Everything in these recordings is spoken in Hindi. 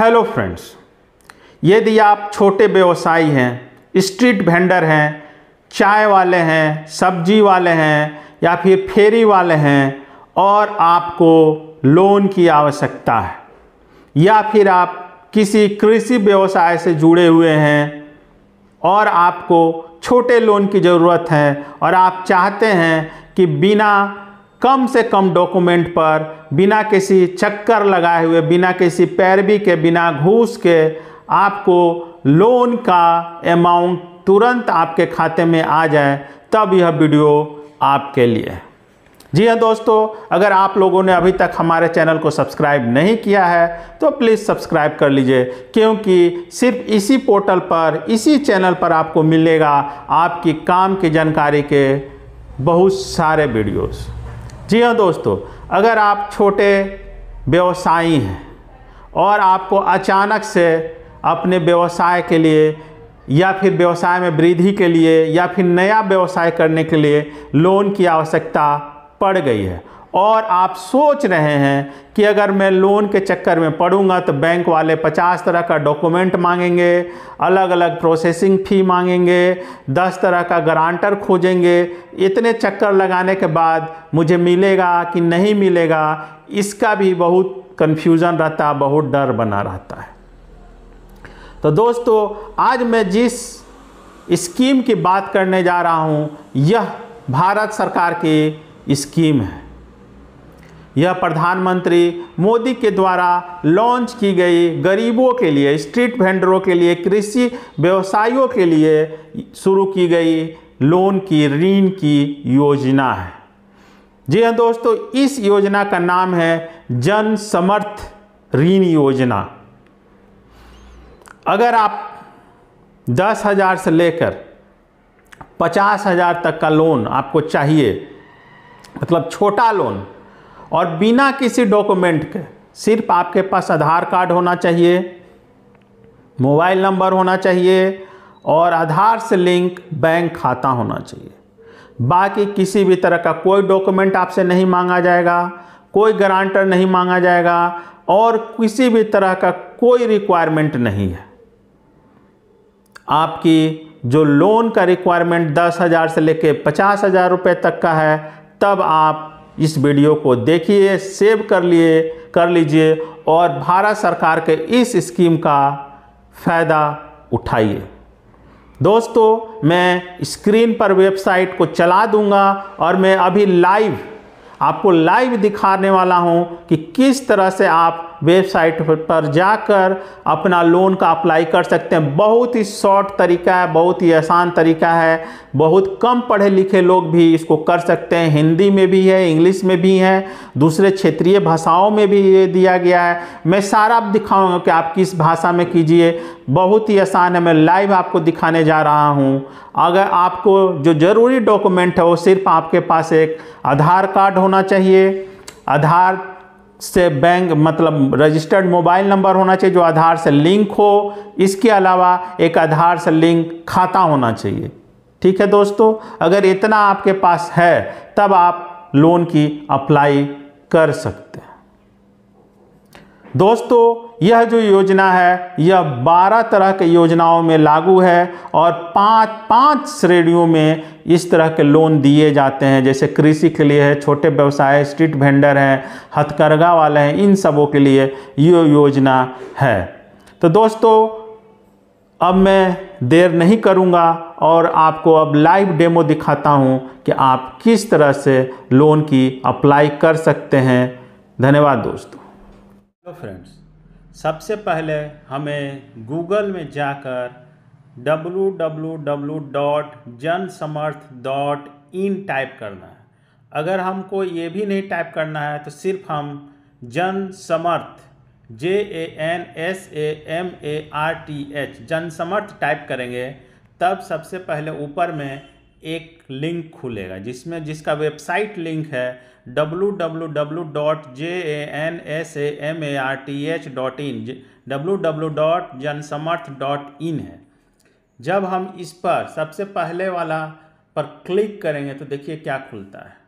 हेलो फ्रेंड्स यदि आप छोटे व्यवसायी हैं स्ट्रीट वेंडर हैं चाय वाले हैं सब्जी वाले हैं या फिर फेरी वाले हैं और आपको लोन की आवश्यकता है या फिर आप किसी कृषि व्यवसाय से जुड़े हुए हैं और आपको छोटे लोन की ज़रूरत है और आप चाहते हैं कि बिना कम से कम डॉक्यूमेंट पर बिना किसी चक्कर लगाए हुए बिना किसी पैरवी के बिना घूस के आपको लोन का अमाउंट तुरंत आपके खाते में आ जाए तब यह वीडियो आपके लिए जी हाँ दोस्तों अगर आप लोगों ने अभी तक हमारे चैनल को सब्सक्राइब नहीं किया है तो प्लीज़ सब्सक्राइब कर लीजिए क्योंकि सिर्फ इसी पोर्टल पर इसी चैनल पर आपको मिलेगा आपकी काम की जानकारी के बहुत सारे वीडियोज़ जी हाँ दोस्तों अगर आप छोटे व्यवसायी हैं और आपको अचानक से अपने व्यवसाय के लिए या फिर व्यवसाय में वृद्धि के लिए या फिर नया व्यवसाय करने के लिए लोन की आवश्यकता पड़ गई है और आप सोच रहे हैं कि अगर मैं लोन के चक्कर में पड़ूंगा तो बैंक वाले पचास तरह का डॉक्यूमेंट मांगेंगे अलग अलग प्रोसेसिंग फ़ी मांगेंगे दस तरह का गारंटर खोजेंगे इतने चक्कर लगाने के बाद मुझे मिलेगा कि नहीं मिलेगा इसका भी बहुत कन्फ्यूज़न रहता बहुत डर बना रहता है तो दोस्तों आज मैं जिस स्कीम की बात करने जा रहा हूँ यह भारत सरकार की स्कीम है यह प्रधानमंत्री मोदी के द्वारा लॉन्च की गई गरीबों के लिए स्ट्रीट वेंडरों के लिए कृषि व्यवसायियों के लिए शुरू की गई लोन की ऋण की योजना है जी हाँ दोस्तों इस योजना का नाम है जन समर्थ ऋण योजना अगर आप दस हज़ार से लेकर पचास हज़ार तक का लोन आपको चाहिए मतलब छोटा लोन और बिना किसी डॉक्यूमेंट के सिर्फ आपके पास आधार कार्ड होना चाहिए मोबाइल नंबर होना चाहिए और आधार से लिंक बैंक खाता होना चाहिए बाकी किसी भी तरह का कोई डॉक्यूमेंट आपसे नहीं मांगा जाएगा कोई गारंटर नहीं मांगा जाएगा और किसी भी तरह का कोई रिक्वायरमेंट नहीं है आपकी जो लोन का रिक्वायरमेंट दस हज़ार से लेकर पचास हज़ार रुपये तक का है तब आप इस वीडियो को देखिए सेव कर लिए कर लीजिए और भारत सरकार के इस स्कीम का फ़ायदा उठाइए दोस्तों मैं स्क्रीन पर वेबसाइट को चला दूंगा और मैं अभी लाइव आपको लाइव दिखाने वाला हूं कि किस तरह से आप वेबसाइट पर जाकर अपना लोन का अप्लाई कर सकते हैं बहुत ही शॉर्ट तरीका है बहुत ही आसान तरीका है बहुत कम पढ़े लिखे लोग भी इसको कर सकते हैं हिंदी में भी है इंग्लिश में भी है दूसरे क्षेत्रीय भाषाओं में भी ये दिया गया है मैं सारा आप दिखाऊंगा कि आप किस भाषा में कीजिए बहुत ही आसान है मैं लाइव आपको दिखाने जा रहा हूँ अगर आपको जो ज़रूरी डॉक्यूमेंट है वो सिर्फ आपके पास एक आधार कार्ड होना चाहिए आधार से बैंक मतलब रजिस्टर्ड मोबाइल नंबर होना चाहिए जो आधार से लिंक हो इसके अलावा एक आधार से लिंक खाता होना चाहिए ठीक है दोस्तों अगर इतना आपके पास है तब आप लोन की अप्लाई कर सकते हैं दोस्तों यह जो योजना है यह बारह तरह के योजनाओं में लागू है और पांच पांच श्रेणियों में इस तरह के लोन दिए जाते हैं जैसे कृषि के लिए है छोटे व्यवसाय स्ट्रीट वेंडर हैं हथकरघा वाले हैं इन सबों के लिए ये योजना है तो दोस्तों अब मैं देर नहीं करूँगा और आपको अब लाइव डेमो दिखाता हूँ कि आप किस तरह से लोन की अप्लाई कर सकते हैं धन्यवाद दोस्तों हेलो फ्रेंड्स सबसे पहले हमें गूगल में जाकर www.jansamarth.in टाइप करना है अगर हमको ये भी नहीं टाइप करना है तो सिर्फ हम Jan Samarth J A N S A M A R T H Jansamarth type करेंगे तब सबसे पहले ऊपर में एक लिंक खुलेगा जिसमें जिसका वेबसाइट लिंक है W W W dot J A N S A M A R T H dot in W W dot Jansamarth dot in है जब हम इस पर सबसे पहले वाला पर क्लिक करेंगे तो देखिए क्या खुलता है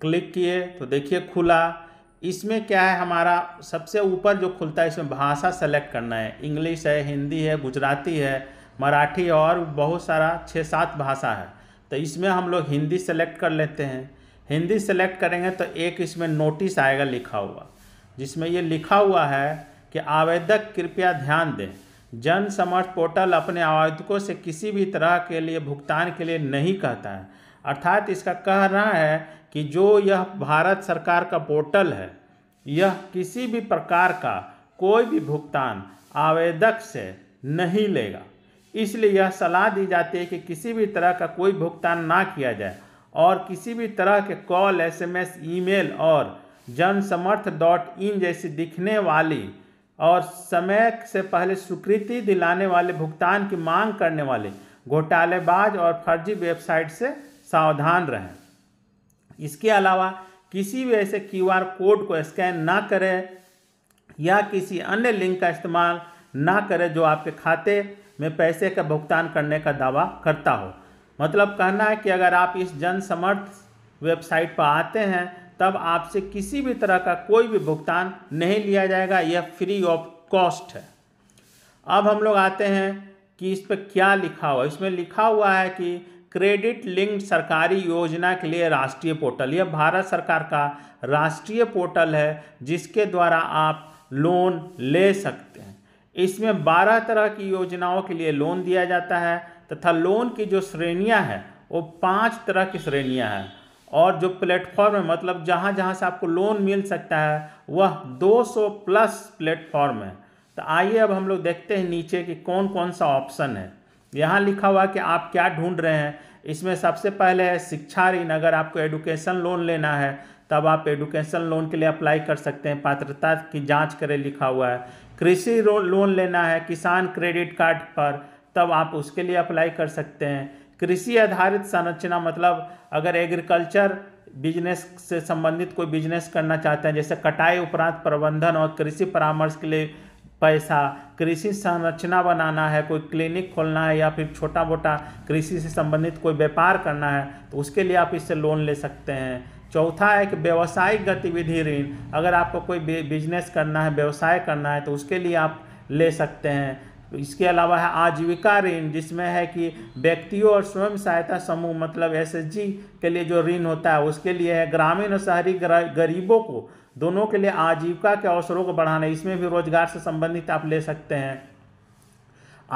क्लिक किए तो देखिए खुला इसमें क्या है हमारा सबसे ऊपर जो खुलता है इसमें भाषा सेलेक्ट करना है इंग्लिश है हिंदी है गुजराती है मराठी और बहुत सारा छः सात भाषा है तो इसमें हम लोग हिंदी सेलेक्ट कर लेते हैं हिंदी सेलेक्ट करेंगे तो एक इसमें नोटिस आएगा लिखा हुआ जिसमें ये लिखा हुआ है कि आवेदक कृपया ध्यान दें जन समर्थ पोर्टल अपने आवेदकों से किसी भी तरह के लिए भुगतान के लिए नहीं कहता है अर्थात इसका कहना है कि जो यह भारत सरकार का पोर्टल है यह किसी भी प्रकार का कोई भी भुगतान आवेदक से नहीं लेगा इसलिए यह सलाह दी जाती है कि किसी भी तरह का कोई भुगतान ना किया जाए और किसी भी तरह के कॉल एसएमएस, ईमेल और जनसमर्थ डॉट इन जैसी दिखने वाली और समय से पहले स्वीकृति दिलाने वाले भुगतान की मांग करने वाले घोटालेबाज और फर्जी वेबसाइट से सावधान रहें इसके अलावा किसी भी ऐसे आर कोड को स्कैन ना करें या किसी अन्य लिंक का इस्तेमाल ना करें जो आपके खाते में पैसे का भुगतान करने का दावा करता हो मतलब कहना है कि अगर आप इस जन समर्थ वेबसाइट पर आते हैं तब आपसे किसी भी तरह का कोई भी भुगतान नहीं लिया जाएगा यह फ्री ऑफ कॉस्ट है अब हम लोग आते हैं कि इस पर क्या लिखा हुआ इसमें लिखा हुआ है कि क्रेडिट लिंक्ड सरकारी योजना के लिए राष्ट्रीय पोर्टल यह भारत सरकार का राष्ट्रीय पोर्टल है जिसके द्वारा आप लोन ले सकते इसमें 12 तरह की योजनाओं के लिए लोन दिया जाता है तथा लोन की जो श्रेणियां हैं वो पांच तरह की श्रेणियां हैं और जो प्लेटफॉर्म है मतलब जहाँ जहाँ से आपको लोन मिल सकता है वह 200 प्लस प्लेटफॉर्म है तो आइए अब हम लोग देखते हैं नीचे कि कौन कौन सा ऑप्शन है यहाँ लिखा हुआ कि आप क्या ढूंढ रहे हैं इसमें सबसे पहले है शिक्षा ऋण अगर आपको एडुकेशन लोन लेना है तब आप एडुकेशन लोन के लिए अप्लाई कर सकते हैं पात्रता की जांच करें लिखा हुआ है कृषि लोन लेना है किसान क्रेडिट कार्ड पर तब आप उसके लिए अप्लाई कर सकते हैं कृषि आधारित संरचना मतलब अगर एग्रीकल्चर बिजनेस से संबंधित कोई बिजनेस करना चाहते हैं जैसे कटाई उपरांत प्रबंधन और कृषि परामर्श के लिए पैसा कृषि संरचना बनाना है कोई क्लिनिक खोलना है या फिर छोटा मोटा कृषि से संबंधित कोई व्यापार करना है तो उसके लिए आप इससे लोन ले सकते हैं चौथा है कि व्यवसायिक गतिविधि ऋण अगर आपको कोई बिजनेस करना है व्यवसाय करना है तो उसके लिए आप ले सकते हैं इसके अलावा है आजीविका ऋण जिसमें है कि व्यक्तियों और स्वयं सहायता समूह मतलब एसएसजी के लिए जो ऋण होता है उसके लिए है ग्रामीण और शहरी गरीबों को दोनों के लिए आजीविका के अवसरों को बढ़ाना इसमें भी रोजगार से संबंधित आप ले सकते हैं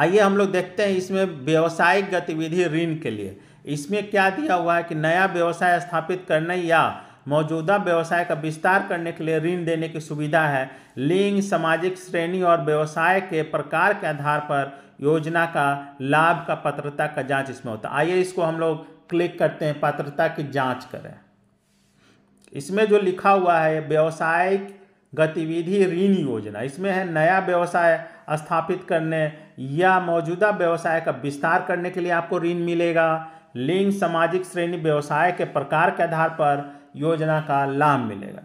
आइए हम लोग देखते हैं इसमें व्यावसायिक गतिविधि ऋण के लिए इसमें क्या दिया हुआ है कि नया व्यवसाय स्थापित करने या मौजूदा व्यवसाय का विस्तार करने के लिए ऋण देने की सुविधा है लिंग सामाजिक श्रेणी और व्यवसाय के प्रकार के आधार पर योजना का लाभ का पात्रता का जांच इसमें होता है आइए इसको हम लोग क्लिक करते हैं पात्रता की जांच करें इसमें जो लिखा हुआ है व्यवसायिक गतिविधि ऋण योजना इसमें है नया व्यवसाय स्थापित करने या मौजूदा व्यवसाय का विस्तार करने के लिए आपको ऋण मिलेगा लिंग सामाजिक श्रेणी व्यवसाय के प्रकार के आधार पर योजना का लाभ मिलेगा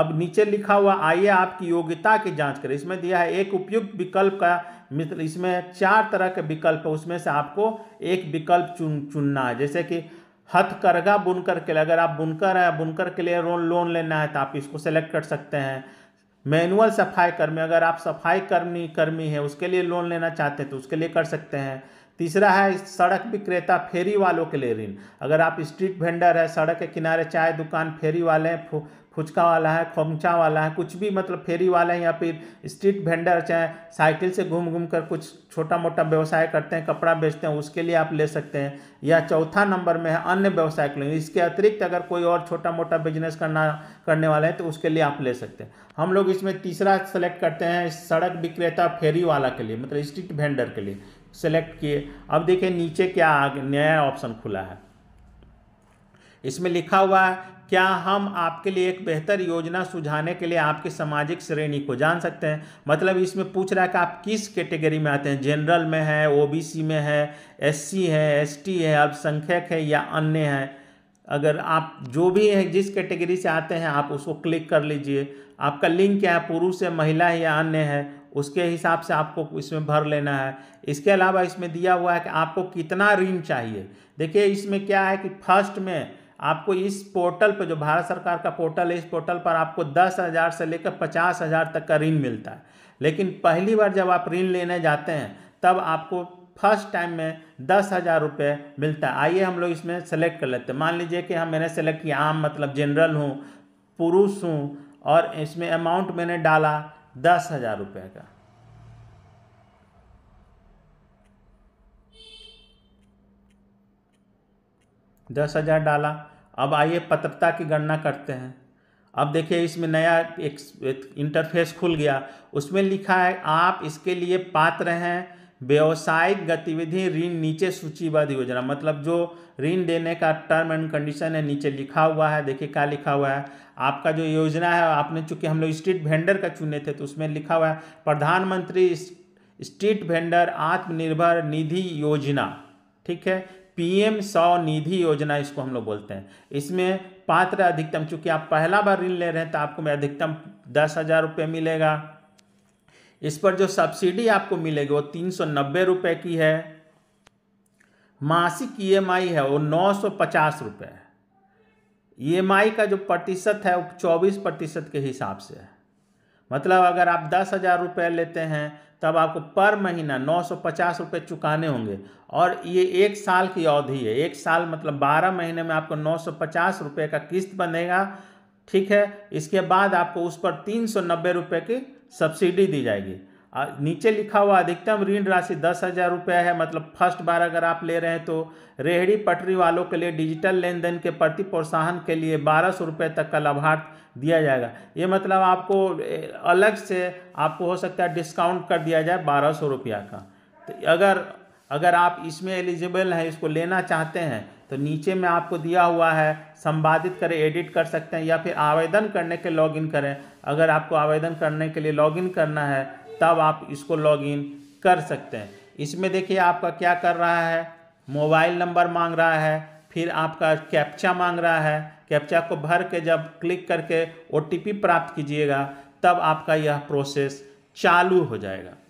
अब नीचे लिखा हुआ आइए आपकी योग्यता की जांच करें इसमें दिया है एक उपयुक्त विकल्प का मित्र इसमें चार तरह के विकल्प है उसमें से आपको एक विकल्प चुन चुनना है जैसे कि हथकरघा बुनकर के लिए अगर आप बुनकर हैं बुनकर के लिए लोन लोन लेना है तो आप इसको सेलेक्ट कर सकते हैं मैनुअल सफाई कर्मी अगर आप सफाई कर्मी कर्मी है उसके लिए लोन लेना चाहते हैं तो उसके लिए कर सकते हैं तीसरा है सड़क विक्रेता फेरी वालों के लिए ऋण अगर आप स्ट्रीट वेंडर है सड़क के किनारे चाय दुकान फेरी वाले हैं फुचका वाला है खोमचा वाला है कुछ भी मतलब फेरी वाला है या फिर स्ट्रीट वेंडर चाहे साइकिल से घूम घूम कर कुछ छोटा मोटा व्यवसाय करते हैं कपड़ा बेचते हैं उसके लिए आप ले सकते हैं या चौथा नंबर में है अन्य व्यवसाय के लिए इसके अतिरिक्त अगर कोई और छोटा मोटा बिजनेस करना करने वाला है तो उसके लिए आप ले सकते हैं हम लोग इसमें तीसरा सेलेक्ट करते हैं सड़क विक्रेता फेरी वाला के लिए मतलब स्ट्रीट वेंडर के लिए सेलेक्ट किए अब देखिए नीचे क्या नया ऑप्शन खुला है इसमें लिखा हुआ है क्या हम आपके लिए एक बेहतर योजना सुझाने के लिए आपकी सामाजिक श्रेणी को जान सकते हैं मतलब इसमें पूछ रहा है कि आप किस कैटेगरी में आते हैं जनरल में है ओबीसी में है एससी है एसटी है अल्पसंख्यक है या अन्य है अगर आप जो भी हैं जिस कैटेगरी से आते हैं आप उसको क्लिक कर लीजिए आपका लिंक क्या है पुरुष है महिला है या अन्य है उसके हिसाब से आपको इसमें भर लेना है इसके अलावा इसमें दिया हुआ है कि आपको कितना ऋण चाहिए देखिए इसमें क्या है कि फर्स्ट में आपको इस पोर्टल पर जो भारत सरकार का पोर्टल है इस पोर्टल पर आपको दस हज़ार से लेकर पचास हज़ार तक का ऋण मिलता है लेकिन पहली बार जब आप ऋण लेने जाते हैं तब आपको फर्स्ट टाइम में दस हज़ार रुपये मिलता है आइए हम लोग इसमें सेलेक्ट कर लेते हैं मान लीजिए कि हम मैंने सेलेक्ट किया आम मतलब जनरल हूँ पुरुष हूँ और इसमें अमाउंट मैंने डाला दस हजार रुपये का दस हजार डाला अब आइए पत्रता की गणना करते हैं अब देखिए इसमें नया एक इंटरफेस खुल गया उसमें लिखा है आप इसके लिए पात्र हैं व्यवसायिक गतिविधि ऋण नीचे सूचीबद्ध योजना मतलब जो ऋण देने का टर्म एंड कंडीशन है नीचे लिखा हुआ है देखिए क्या लिखा हुआ है आपका जो योजना है आपने चूंकि हम लोग स्ट्रीट वेंडर का चुने थे तो उसमें लिखा हुआ है प्रधानमंत्री स्ट्रीट वेंडर आत्मनिर्भर निधि योजना ठीक है पीएम सौ निधि योजना इसको हम लोग बोलते हैं इसमें पात्र अधिकतम चूंकि आप पहला बार ऋण ले रहे हैं तो आपको अधिकतम दस हज़ार रुपये मिलेगा इस पर जो सब्सिडी आपको मिलेगी वो तीन सौ नब्बे रुपये की है मासिक ईएमआई e है वो नौ सौ पचास रुपये है ई e का जो प्रतिशत है वो चौबीस प्रतिशत के हिसाब से है मतलब अगर आप दस हज़ार रुपये लेते हैं तब आपको पर महीना नौ सौ पचास रुपये चुकाने होंगे और ये एक साल की अवधि है एक साल मतलब बारह महीने में आपको नौ सौ पचास रुपये का किस्त बनेगा ठीक है इसके बाद आपको उस पर तीन सौ नब्बे रुपये की सब्सिडी दी जाएगी नीचे लिखा हुआ अधिकतम ऋण राशि दस हज़ार रुपये है मतलब फर्स्ट बार अगर आप ले रहे हैं तो रेहड़ी पटरी वालों के लिए डिजिटल लेन देन के प्रति प्रोत्साहन के लिए बारह सौ रुपये तक का लाभार्थ दिया जाएगा ये मतलब आपको अलग से आपको हो सकता है डिस्काउंट कर दिया जाए बारह सौ रुपया का तो अगर अगर आप इसमें एलिजिबल हैं इसको लेना चाहते हैं तो नीचे में आपको दिया हुआ है संपादित करें एडिट कर सकते हैं या फिर आवेदन करने के लॉगिन करें अगर आपको आवेदन करने के लिए लॉगिन करना है तब आप इसको लॉगिन कर सकते हैं इसमें देखिए आपका क्या कर रहा है मोबाइल नंबर मांग रहा है फिर आपका कैप्चा मांग रहा है कैप्चा को भर के जब क्लिक करके ओ प्राप्त कीजिएगा तब आपका यह प्रोसेस चालू हो जाएगा